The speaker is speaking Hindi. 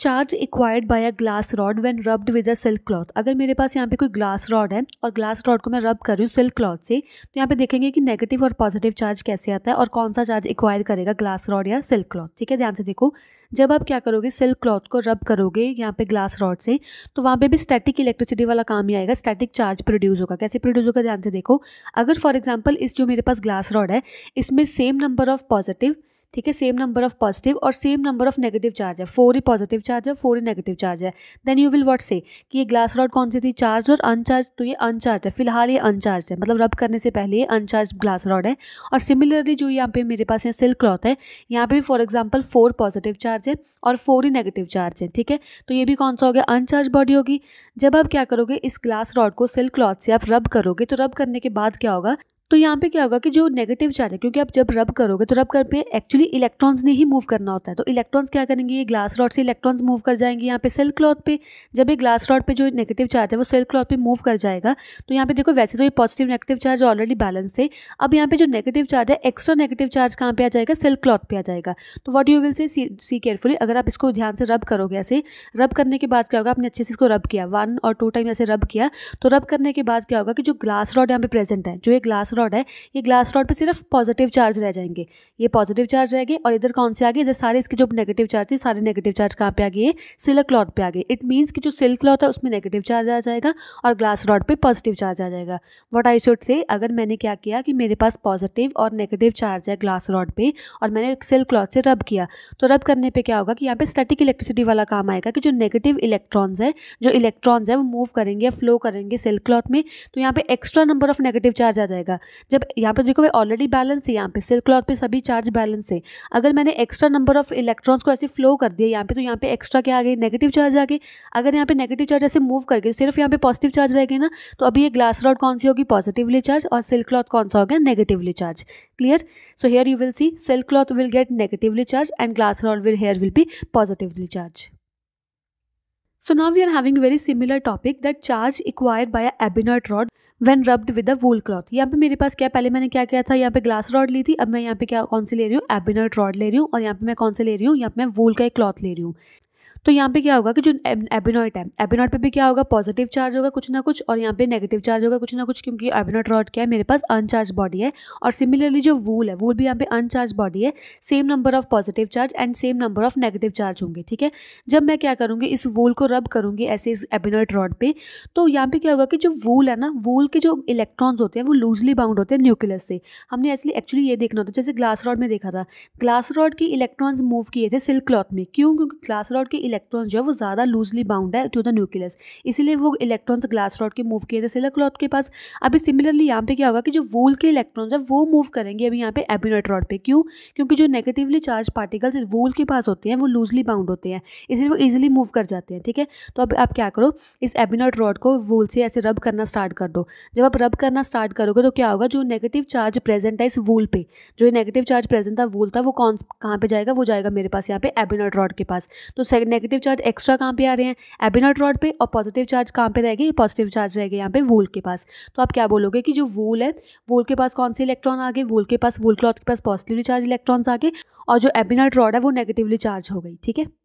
charge acquired by a glass rod when rubbed with a silk cloth अगर मेरे पास यहाँ पे कोई ग्लास रॉड है और ग्लास रॉड को मैं रब कर रही हूँ सिल्क क्लॉथ से तो यहाँ पे देखेंगे कि नेगेटिव और पॉजिटिव चार्ज कैसे आता है और कौन सा चार्ज एक्वायर करेगा ग्लास रॉड या सिल्क क्लॉथ ठीक है ध्यान से देखो जब आप क्या करोगे सिल्क क्लॉथ को रब करोगे यहाँ पे ग्लास रॉड से तो वहाँ पे भी स्टैटिक इलेक्ट्रिसिटी वाला काम ही आएगा स्टैटिक चार्ज प्रोड्यूस होगा कैसे प्रोड्यूस होगा ध्यान से देखो अगर फॉर एग्जाम्पल इस जो मेरे पास ग्लास रॉड है इसमें सेम नंबर ऑफ पॉजिटिव ठीक है सेम नंबर ऑफ पॉजिटिव और same number of negative charge है फोर ही पॉजिटिव चार्ज है फोर ही नेगेटिव चार्ज है then you will what say कि ये ग्लास रॉड कौन सी थी चार्ज और अनचार्ज तो ये अनचार्ज है फिलहाल ये अनचार्ज है मतलब रब करने से पहले ये अनचार्ज ग्लास रॉड है और सिमिलरली जो यहाँ पे मेरे पास यहाँ सिल्क क्लॉथ है यहाँ पे भी for example four positive charge है और फोर ही नेगेटिव चार्ज है ठीक है तो ये भी कौन सा हो गया अनचार्ज बॉडी होगी जब आप क्या करोगे इस ग्लास रॉड को सिल्क क्लॉथ से आप रब करोगे तो रब करने के बाद क्या होगा तो यहाँ पे क्या होगा कि जो नेगेटिव चार्ज है क्योंकि आप जब रब करोगे तो रब कर पे एक्चुअली इलेक्ट्रॉन्स ने ही मूव करना होता है तो इलेक्ट्रॉन्स क्या करेंगे ये ग्लास रॉड से इलेक्ट्रॉन्स मूव कर जाएंगे यहाँ पे सेल क्लॉथ पे जब ये ग्लास रॉड पे जो नेगेटिव चार्ज है वो सेल क्लॉथ पे मूव कर जाएगा तो यहाँ पे देखो वैसे तो ये positive negative charge already balance थे अब यहाँ पे जो नेगेटिव चार्ज है एक्स्ट्रा नेगेटिव चार्ज कहाँ पे आ जाएगा सेल क्लॉथ पे आ जाएगा तो what you will say see carefully अगर आप इसको ध्यान से रब करोगे ऐसे रब करने के बाद क्या होगा आपने अच्छे से इसको रब किया वन और टू टाइम ऐसे रब किया तो रब करने के बाद क्या होगा कि जो ग्लास रॉड यहाँ पे प्रेजेंट है जो ये ग्लास रॉड है ये ग्लास रॉड पे सिर्फ पॉजिटिव चार्ज रह जाएंगे ये पॉजिटिव चार्ज रहेंगे और इधर कौन से आ गए इधर सारे इसके जो नेगेटिव चार्ज थे सारे नेगेटिव चार्ज कहाँ पे आ गए सिल्क क्लॉथ पे आ गए इट मीन्स कि जो सिल्क क्लॉथ है उसमें नेगेटिव चार्ज आ जाएगा और ग्लास रॉड पर पॉजिटिव चार्ज आ जाएगा वट आई शुड से अगर मैंने क्या किया कि मेरे पास पॉजिटिव और नेगेटिव चार्ज है ग्लास रॉड पर और मैंने सिल्क क्लॉथ से रब किया तो रब करने पर क्या होगा कि यहाँ पर स्टेटिक इलेक्ट्रिसिटी वाला काम आएगा कि जो नेगेटिव इलेक्ट्रॉन्स है जो इलेक्ट्रॉन्स है वो मूव करेंगे फ्लो करेंगे सिल्क क्लॉथ में तो यहाँ पे extra number of negative charge आ जाएगा जब यहाँ पर देखो ऑलरेडी बैलेंस है यहाँ पे सिल्क क्लॉथ पे सभी चार्ज बैलेंस है अगर मैंने एक्स्ट्रा नंबर ऑफ इलेक्ट्रॉन्स को ऐसे फ्लो कर दिया यहाँ पे तो यहाँ पे एक्स्ट्रा क्या आ गए नेगेटिव चार्ज आ गए अगर यहाँ पे नेगेटिव चार्ज ऐसे मूव करके तो सिर्फ यहाँ पे पॉजिटिव चार्ज रह गए ना तो अभी ये ग्लास रॉड कौन सी होगी पॉजिटिवली चार्ज और सिल्क क्लॉथ कौन सा हो गया negatively charge clear so here you will see silk cloth will get negatively charge and glass rod will here will be positively charge so now we are having very similar topic that charge acquired by a Abinet rod when rubbed with a wool cloth यहाँ पे मेरे पास क्या पहले मैंने क्या किया था यहाँ पे ग्लास रॉड ली थी अब मैं यहाँ पे क्या कौन सी ले रही हूँ एबिनट रॉड ले रही हूँ और यहाँ पे मैं कौन से ले रही हूँ यहाँ पे मैं वूल का एक क्लॉथ ले रही हूँ तो यहाँ पे क्या होगा कि जो एबिनॉइट है एबिनॉइट पे भी क्या होगा पॉजिटिव चार्ज होगा कुछ ना कुछ और यहाँ पे नेगेटिव चार्ज होगा कुछ ना कुछ क्योंकि एबिनॉइट रॉड क्या है मेरे पास अनचार्ज बॉडी है और सिमिलरली जो वूल है वूल भी यहाँ पे अनचार्ज बॉडी है same number of positive charge and same number of negative charge होंगे ठीक है जब मैं क्या करूँगी इस वूल को रब करूँगी ऐसे इस एबिनॉइट रॉड पर तो यहाँ पर क्या होगा कि जो वूल है ना वूल के जो इलेक्ट्रॉन्स होते हैं वो लूजली बाउंड होते हैं न्यूक्लियस से हमने एक्चुअली एक्चुअली ये देखना होता है जैसे ग्लास रॉड में देखा था ग्लास रॉड के इलेक्ट्रॉन्स मूव किए थे सिल्क क्लॉथ में क्यों क्योंकि ग्लास रॉड के इलेक्ट्रॉन जो है वो ज़्यादा लूजली बाउंड है टू द न्यूक्लियस इसीलिए वो इलेक्ट्रॉन्स ग्लास रॉड के मूव किए थे सिलर क्लॉथ के पास अभी सिमिलरली यहाँ पे क्या होगा कि जो वूल के इलेक्ट्रॉन्स है वो मूव करेंगे अभी यहाँ पे एबिनेट रॉड पे क्यों क्योंकि जो नेगेटिवली चार्ज पार्टिकल्स वूल के पास होते हैं वो लूजली बाउंड होते हैं इसलिए वो ईजिली मूव कर जाते हैं ठीक है तो अब आप क्या करो इस एबिनेट रॉड को वूल से ऐसे रब करना स्टार्ट कर दो जब आप रब करना स्टार्ट करोगे तो क्या होगा जो नेगेटिव चार्ज प्रेजेंट है इस वूल पे जो नेगेटिव चार्ज प्रेजेंट था वूल था वो कौन कहाँ पर जाएगा वो जाएगा मेरे पास यहाँ पे एबिनेट रॉड के पास तो नेगेटिव चार्ज एक्स्ट्रा कहाँ पे आ रहे हैं एबिनॉट रॉड पे और पॉजिटिव चार्ज कहाँ पे रहेगी पॉजिटिव चार्ज रहेगा यहाँ पे वूल के पास तो आप क्या बोलोगे कि जो वूल है वूल के पास कौन से इलेक्ट्रॉन आ गए वूल के पास वूल क्लॉथ के पास पॉजिटिवली चार्ज इलेक्ट्रॉन्स आ गए और जो एबिनॉट रॉड है वो नेगेटिवली चार्ज हो गई ठीक है